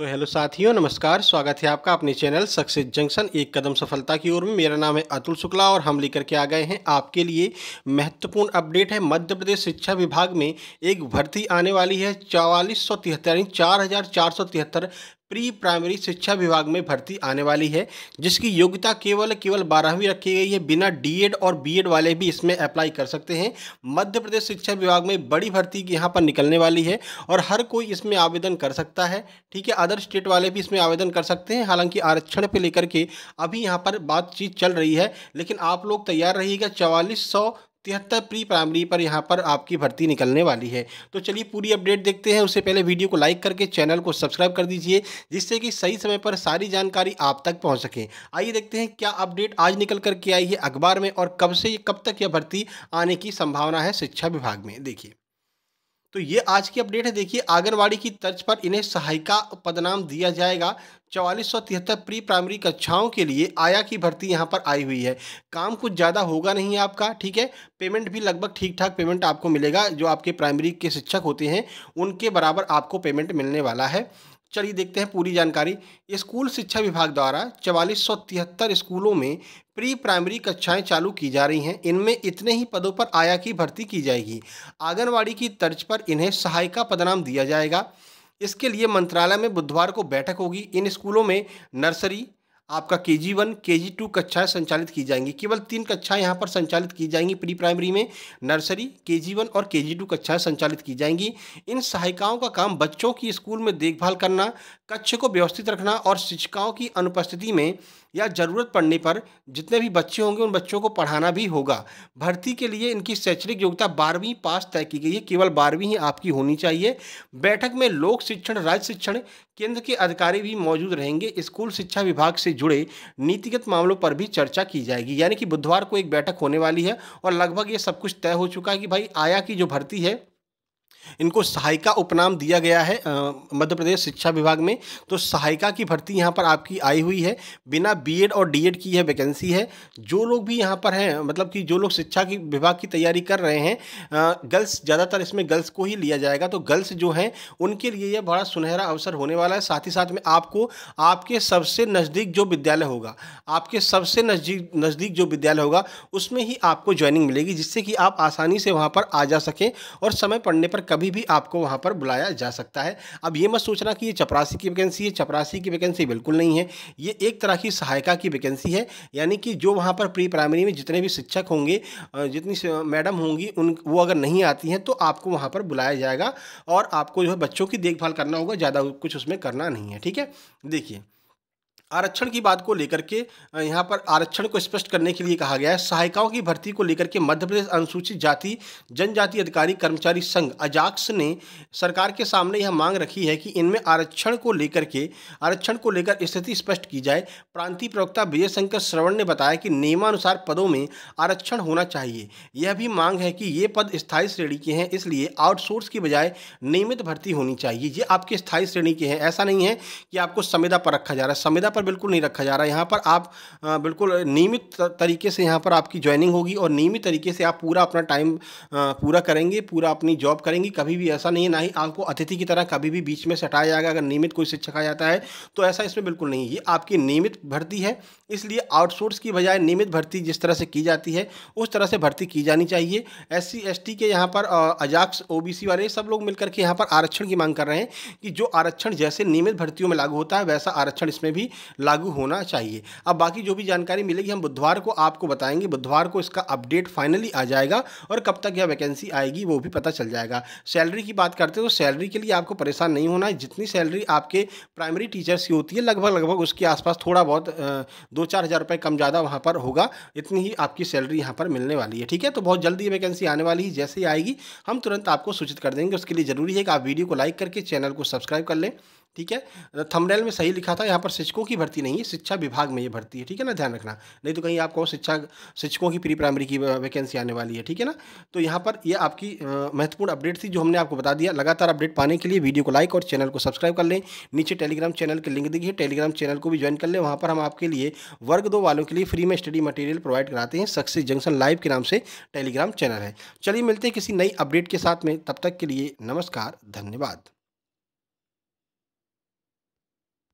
तो हेलो साथियों नमस्कार स्वागत है आपका अपने चैनल सक्सेस जंक्शन एक कदम सफलता की ओर में मेरा नाम है अतुल शुक्ला और हम लेकर के आ गए हैं आपके लिए महत्वपूर्ण अपडेट है मध्य प्रदेश शिक्षा विभाग में एक भर्ती आने वाली है चौवालीस सौ तिहत्तर यानी चार हज़ार चार सौ तिहत्तर प्री प्राइमरी शिक्षा विभाग में भर्ती आने वाली है जिसकी योग्यता केवल केवल बारहवीं रखी गई है बिना डीएड और बीएड वाले भी इसमें अप्लाई कर सकते हैं मध्य प्रदेश शिक्षा विभाग में बड़ी भर्ती यहाँ पर निकलने वाली है और हर कोई इसमें आवेदन कर सकता है ठीक है अदर स्टेट वाले भी इसमें आवेदन कर सकते हैं हालांकि आरक्षण पर लेकर के अभी यहाँ पर बातचीत चल रही है लेकिन आप लोग तैयार रहिएगा चवालीस तिहत्तर प्री प्राइमरी पर यहाँ पर आपकी भर्ती निकलने वाली है तो चलिए पूरी अपडेट देखते हैं उससे पहले वीडियो को लाइक करके चैनल को सब्सक्राइब कर दीजिए जिससे कि सही समय पर सारी जानकारी आप तक पहुँच सके आइए देखते हैं क्या अपडेट आज निकल कर के आई है अखबार में और कब से कब तक यह भर्ती आने की संभावना है शिक्षा विभाग में देखिए तो ये आज की अपडेट है देखिए आंगनबाड़ी की तर्ज पर इन्हें सहायिका पदनाम दिया जाएगा चवालीस सौ तिहत्तर प्री प्राइमरी कक्षाओं के लिए आया की भर्ती यहाँ पर आई हुई है काम कुछ ज़्यादा होगा नहीं आपका ठीक है पेमेंट भी लगभग ठीक ठाक पेमेंट आपको मिलेगा जो आपके प्राइमरी के शिक्षक होते हैं उनके बराबर आपको पेमेंट मिलने वाला है चलिए देखते हैं पूरी जानकारी स्कूल शिक्षा विभाग द्वारा चवालीस स्कूलों में प्री प्राइमरी कक्षाएं चालू की जा रही हैं इनमें इतने ही पदों पर आया की भर्ती की जाएगी आंगनवाड़ी की तर्ज पर इन्हें सहायिका पदनाम दिया जाएगा इसके लिए मंत्रालय में बुधवार को बैठक होगी इन स्कूलों में नर्सरी आपका के जी वन के जी टू कक्षाएँ संचालित की जाएंगी केवल तीन कक्षाएँ यहाँ पर संचालित की जाएंगी प्री प्राइमरी में नर्सरी के जी वन और के जी टू कक्षाएँ संचालित की जाएंगी इन सहायिकाओं का काम बच्चों की स्कूल में देखभाल करना कक्ष को व्यवस्थित रखना और शिक्षिकाओं की अनुपस्थिति में या ज़रूरत पड़ने पर जितने भी बच्चे होंगे उन बच्चों को पढ़ाना भी होगा भर्ती के लिए इनकी शैक्षणिक योग्यता बारहवीं पास तय की गई है केवल बारहवीं ही आपकी होनी चाहिए बैठक में लोक शिक्षण राज्य शिक्षण केंद्र के अधिकारी भी मौजूद रहेंगे स्कूल शिक्षा विभाग से जुड़े नीतिगत मामलों पर भी चर्चा की जाएगी यानी कि बुधवार को एक बैठक होने वाली है और लगभग ये सब कुछ तय हो चुका है कि भाई आया की जो भर्ती है इनको सहायिका उपनाम दिया गया है मध्य प्रदेश शिक्षा विभाग में तो सहायिका की भर्ती यहाँ पर आपकी आई हुई है बिना बीएड और डीएड की यह वैकेंसी है जो लोग भी यहाँ पर हैं मतलब कि जो लोग शिक्षा की विभाग की तैयारी कर रहे हैं गर्ल्स ज़्यादातर इसमें गर्ल्स को ही लिया जाएगा तो गर्ल्स जो हैं उनके लिए यह बड़ा सुनहरा अवसर होने वाला है साथ ही साथ में आपको आपके सबसे नज़दीक जो विद्यालय होगा आपके सबसे नज़दीक नज़दीक जो विद्यालय होगा उसमें ही आपको ज्वाइनिंग मिलेगी जिससे कि आप आसानी से वहाँ पर आ जा सकें और समय पड़ने पर कभी भी आपको वहाँ पर बुलाया जा सकता है अब ये मत सोचना कि ये चपरासी की वैकेंसी है चपरासी की वैकेंसी बिल्कुल नहीं है ये एक तरह की सहायिका की वैकेंसी है यानी कि जो वहाँ पर प्री प्राइमरी में जितने भी शिक्षक होंगे जितनी मैडम होंगी उन वो अगर नहीं आती हैं तो आपको वहाँ पर बुलाया जाएगा और आपको जो है बच्चों की देखभाल करना होगा ज़्यादा कुछ उसमें करना नहीं है ठीक है देखिए आरक्षण की बात को लेकर के यहाँ पर आरक्षण को स्पष्ट करने के लिए कहा गया है सहायिकाओं की भर्ती को लेकर के मध्य प्रदेश अनुसूचित जाति जनजाति अधिकारी कर्मचारी संघ अजाक्स ने सरकार के सामने यह मांग रखी है कि इनमें आरक्षण को लेकर के आरक्षण को लेकर स्थिति स्पष्ट की जाए प्रांतीय प्रवक्ता विजय शंकर श्रवण ने बताया कि नियमानुसार पदों में आरक्षण होना चाहिए यह भी मांग है कि ये पद स्थायी श्रेणी के हैं इसलिए आउटसोर्स की बजाय नियमित भर्ती होनी चाहिए ये आपके स्थायी श्रेणी के हैं ऐसा नहीं है कि आपको संविदा पर रखा जा रहा है संविदा पर पर बिल्कुल नहीं रखा जा रहा है यहाँ पर आप बिल्कुल नियमित तरीके से यहाँ पर आपकी ज्वाइनिंग होगी और नियमित तरीके से आप पूरा अपना टाइम पूरा करेंगे पूरा अपनी जॉब करेंगी कभी भी ऐसा नहीं है ना ही आपको अतिथि की तरह कभी भी बीच में से हटाया जाएगा अगर नियमित कोई शिक्षक आ जाता है तो ऐसा इसमें बिल्कुल नहीं है आपकी नियमित भर्ती है इसलिए आउटसोर्स की बजाय नियमित भर्ती जिस तरह से की जाती है उस तरह से भर्ती की जानी चाहिए एस सी के यहाँ पर अजाक्स ओ वाले सब लोग मिलकर के यहाँ पर आरक्षण की मांग कर रहे हैं कि जो आरक्षण जैसे नियमित भर्तियों में लागू होता है वैसा आरक्षण इसमें भी लागू होना चाहिए अब बाकी जो भी जानकारी मिलेगी हम बुधवार को आपको बताएंगे बुधवार को इसका अपडेट फाइनली आ जाएगा और कब तक यह वैकेंसी आएगी वो भी पता चल जाएगा सैलरी की बात करते हैं तो सैलरी के लिए आपको परेशान नहीं होना है जितनी सैलरी आपके प्राइमरी टीचर्स की होती है लगभग लगभग उसके आसपास थोड़ा बहुत दो चार हज़ार रुपये कम ज़्यादा वहाँ पर होगा इतनी ही आपकी सैलरी यहाँ पर मिलने वाली है ठीक है तो बहुत जल्दी वैकेंसी आने वाली है जैसे ही आएगी हम तुरंत आपको सूचित कर देंगे उसके लिए ज़रूरी है कि आप वीडियो को लाइक करके चैनल को सब्सक्राइब कर लें ठीक है थंबनेल में सही लिखा था यहाँ पर शिक्षकों की भर्ती नहीं है शिक्षा विभाग में ये भर्ती है ठीक है ना ध्यान रखना नहीं तो कहीं आपको शिक्षा शिक्षकों की प्री प्राइमरी की वैकेंसी आने वाली है ठीक है ना तो यहाँ पर ये आपकी महत्वपूर्ण अपडेट थी जो हमने आपको बता दिया लगातार अपडेट पाने के लिए वीडियो को लाइक और चैनल को सब्सक्राइब कर लें नीचे टेलीग्राम चैनल के लिंक देखिए टेलीग्राम चैनल को भी ज्वाइन कर लें वहाँ पर हम आपके लिए वर्ग दो वालों के लिए फ्री में स्टडी मटेरियल प्रोवाइड कराते हैं सक्सेस जंक्शन लाइव के नाम से टेलीग्राम चैनल है चलिए मिलते हैं किसी नई अपडेट के साथ में तब तक के लिए नमस्कार धन्यवाद